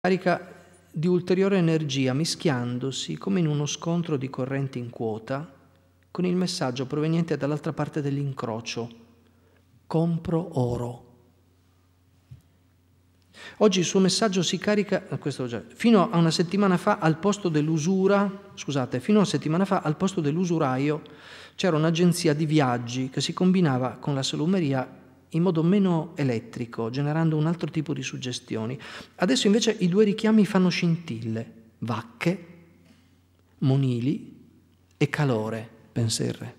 carica di ulteriore energia mischiandosi, come in uno scontro di correnti in quota, con il messaggio proveniente dall'altra parte dell'incrocio. Compro oro. Oggi il suo messaggio si carica, eh, già, fino a una settimana fa al posto dell'usura, scusate, fino a una settimana fa al posto dell'usuraio c'era un'agenzia di viaggi che si combinava con la salumeria in modo meno elettrico, generando un altro tipo di suggestioni. Adesso invece i due richiami fanno scintille, vacche, monili e calore, pensa il re.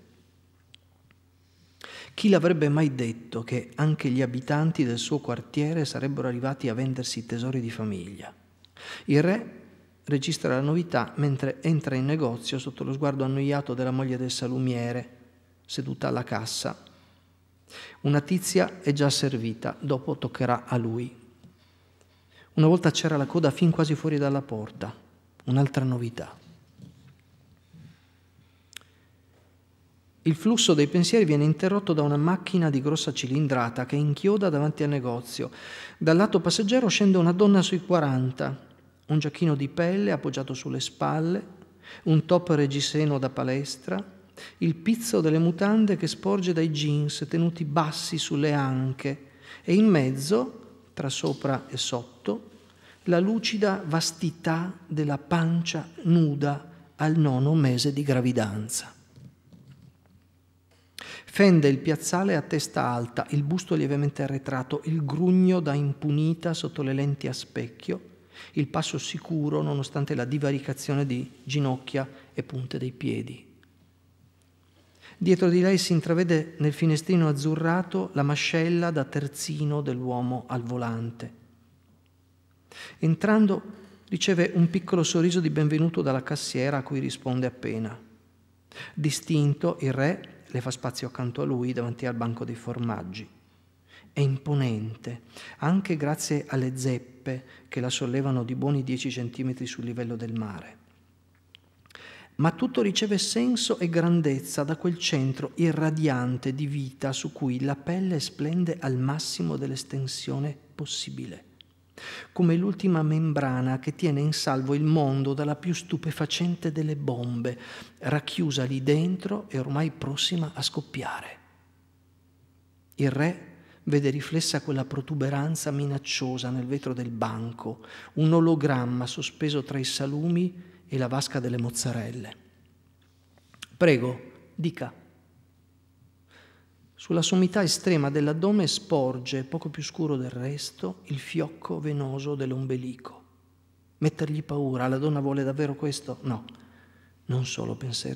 Chi l'avrebbe mai detto che anche gli abitanti del suo quartiere sarebbero arrivati a vendersi tesori di famiglia? Il re registra la novità mentre entra in negozio sotto lo sguardo annoiato della moglie del salumiere, seduta alla cassa, una tizia è già servita, dopo toccherà a lui. Una volta c'era la coda fin quasi fuori dalla porta, un'altra novità. Il flusso dei pensieri viene interrotto da una macchina di grossa cilindrata che inchioda davanti al negozio. Dal lato passeggero scende una donna sui 40, un giacchino di pelle appoggiato sulle spalle, un top reggiseno da palestra, il pizzo delle mutande che sporge dai jeans tenuti bassi sulle anche e in mezzo, tra sopra e sotto, la lucida vastità della pancia nuda al nono mese di gravidanza. Fende il piazzale a testa alta, il busto lievemente arretrato, il grugno da impunita sotto le lenti a specchio, il passo sicuro nonostante la divaricazione di ginocchia e punte dei piedi. Dietro di lei si intravede nel finestrino azzurrato la mascella da terzino dell'uomo al volante. Entrando riceve un piccolo sorriso di benvenuto dalla cassiera a cui risponde appena. Distinto, il re le fa spazio accanto a lui davanti al banco dei formaggi. È imponente, anche grazie alle zeppe che la sollevano di buoni 10 centimetri sul livello del mare ma tutto riceve senso e grandezza da quel centro irradiante di vita su cui la pelle splende al massimo dell'estensione possibile, come l'ultima membrana che tiene in salvo il mondo dalla più stupefacente delle bombe, racchiusa lì dentro e ormai prossima a scoppiare. Il re vede riflessa quella protuberanza minacciosa nel vetro del banco, un ologramma sospeso tra i salumi e la vasca delle mozzarelle. Prego, dica. Sulla sommità estrema dell'addome sporge, poco più scuro del resto, il fiocco venoso dell'ombelico. Mettergli paura, la donna vuole davvero questo? No, non solo, pensa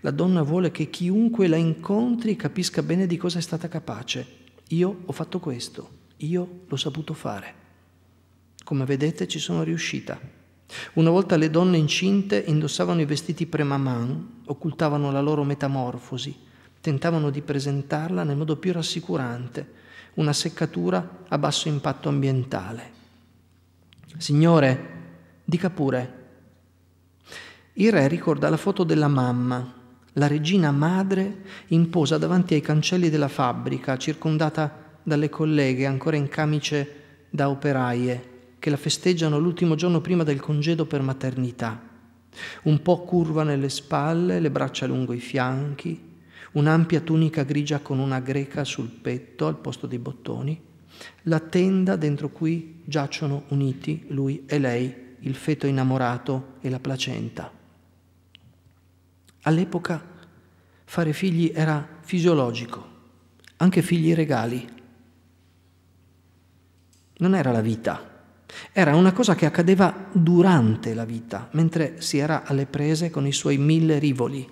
La donna vuole che chiunque la incontri capisca bene di cosa è stata capace. Io ho fatto questo, io l'ho saputo fare. Come vedete ci sono riuscita. Una volta le donne incinte indossavano i vestiti premaman, occultavano la loro metamorfosi, tentavano di presentarla nel modo più rassicurante, una seccatura a basso impatto ambientale. Signore, dica pure. Il re ricorda la foto della mamma, la regina madre, in posa davanti ai cancelli della fabbrica, circondata dalle colleghe ancora in camice da operaie che la festeggiano l'ultimo giorno prima del congedo per maternità. Un po' curva nelle spalle, le braccia lungo i fianchi, un'ampia tunica grigia con una greca sul petto al posto dei bottoni, la tenda dentro cui giacciono uniti lui e lei, il feto innamorato e la placenta. All'epoca fare figli era fisiologico, anche figli regali. Non era la vita era una cosa che accadeva durante la vita, mentre si era alle prese con i suoi mille rivoli.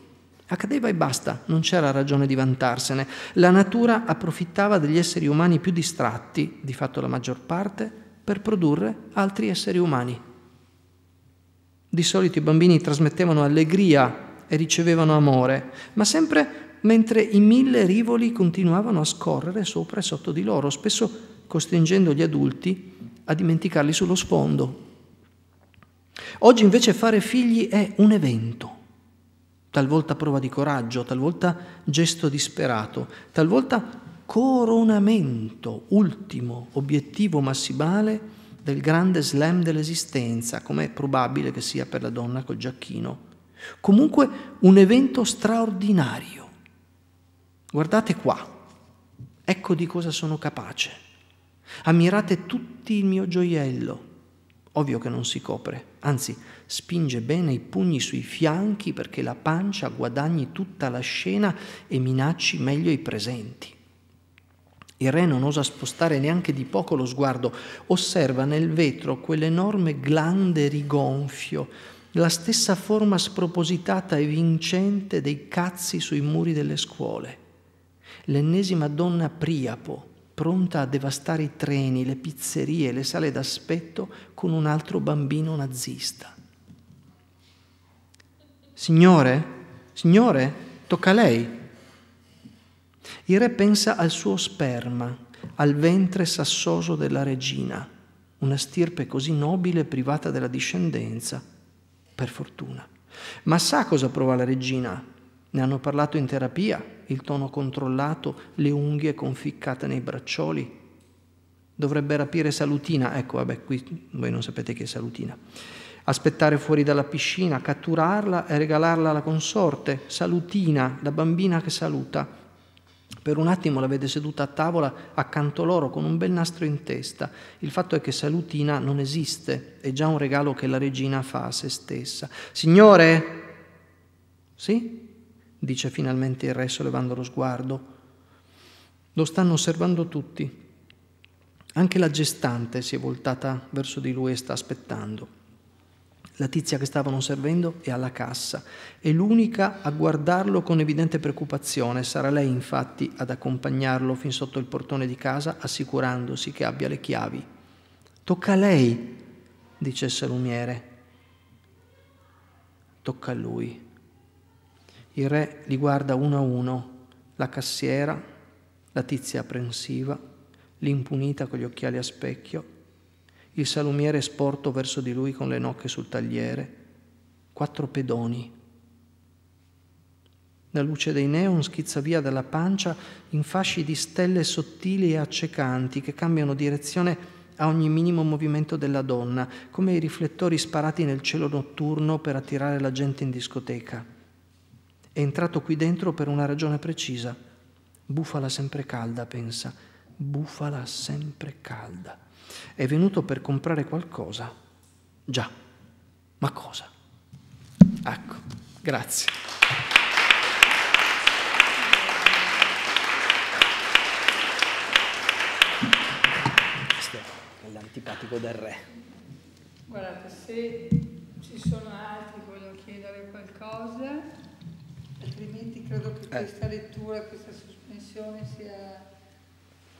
Accadeva e basta, non c'era ragione di vantarsene. La natura approfittava degli esseri umani più distratti, di fatto la maggior parte, per produrre altri esseri umani. Di solito i bambini trasmettevano allegria e ricevevano amore, ma sempre mentre i mille rivoli continuavano a scorrere sopra e sotto di loro, spesso costringendo gli adulti a dimenticarli sullo sfondo. Oggi invece fare figli è un evento, talvolta prova di coraggio, talvolta gesto disperato, talvolta coronamento ultimo, obiettivo massimale del grande slam dell'esistenza, come è probabile che sia per la donna col giacchino. Comunque un evento straordinario. Guardate qua, ecco di cosa sono capace. Ammirate tutti il mio gioiello. Ovvio che non si copre, anzi spinge bene i pugni sui fianchi perché la pancia guadagni tutta la scena e minacci meglio i presenti. Il re non osa spostare neanche di poco lo sguardo, osserva nel vetro quell'enorme glande rigonfio, la stessa forma spropositata e vincente dei cazzi sui muri delle scuole. L'ennesima donna Priapo, pronta a devastare i treni, le pizzerie, le sale d'aspetto con un altro bambino nazista. Signore, signore, tocca a lei. Il re pensa al suo sperma, al ventre sassoso della regina, una stirpe così nobile e privata della discendenza, per fortuna. Ma sa cosa prova la regina? Ne hanno parlato in terapia, il tono controllato, le unghie conficcate nei braccioli. Dovrebbe rapire Salutina, ecco vabbè, qui voi non sapete chi è Salutina. Aspettare fuori dalla piscina, catturarla e regalarla alla consorte, Salutina, la bambina che saluta. Per un attimo la vede seduta a tavola accanto loro con un bel nastro in testa. Il fatto è che Salutina non esiste, è già un regalo che la regina fa a se stessa. Signore? Sì? dice finalmente il re sollevando lo sguardo. Lo stanno osservando tutti. Anche la gestante si è voltata verso di lui e sta aspettando. La tizia che stavano servendo è alla cassa, è l'unica a guardarlo con evidente preoccupazione. Sarà lei infatti ad accompagnarlo fin sotto il portone di casa, assicurandosi che abbia le chiavi. Tocca a lei, dice il salumiere. Tocca a lui il re li guarda uno a uno, la cassiera, la tizia apprensiva, l'impunita con gli occhiali a specchio, il salumiere sporto verso di lui con le nocche sul tagliere, quattro pedoni. La luce dei neon schizza via dalla pancia in fasci di stelle sottili e accecanti che cambiano direzione a ogni minimo movimento della donna, come i riflettori sparati nel cielo notturno per attirare la gente in discoteca. È entrato qui dentro per una ragione precisa. Bufala sempre calda, pensa. Bufala sempre calda. È venuto per comprare qualcosa. Già, ma cosa? Ecco, grazie. antipatico del re. Guardate, se ci sono altri che vogliono chiedere qualcosa, complimenti, credo che eh. questa lettura, questa sospensione sia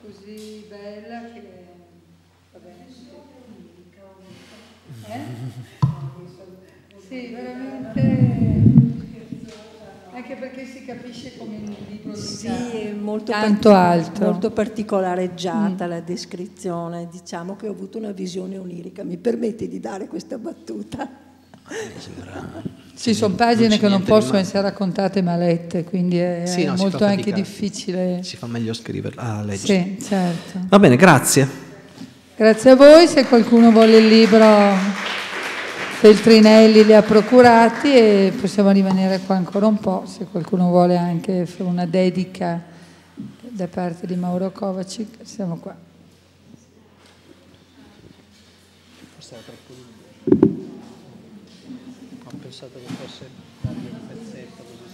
così bella che va bene. Eh? Sì, veramente anche perché si capisce come un libro sì, è molto, tanto alto. molto particolareggiata mm. la descrizione, diciamo che ho avuto una visione onirica, mi permetti di dare questa battuta? Mi sembra sì, sono pagine che non possono essere raccontate ma lette, quindi è, sì, no, molto anche difficile. Si fa meglio scriverla, ah, leggere. Sì, certo. Va bene, grazie. Grazie a voi, se qualcuno vuole il libro Feltrinelli li ha procurati e possiamo rimanere qua ancora un po', se qualcuno vuole anche una dedica da parte di Mauro Kovacic, siamo qua. Forse era troppo lungo pensato che fosse dargli un pezzetto così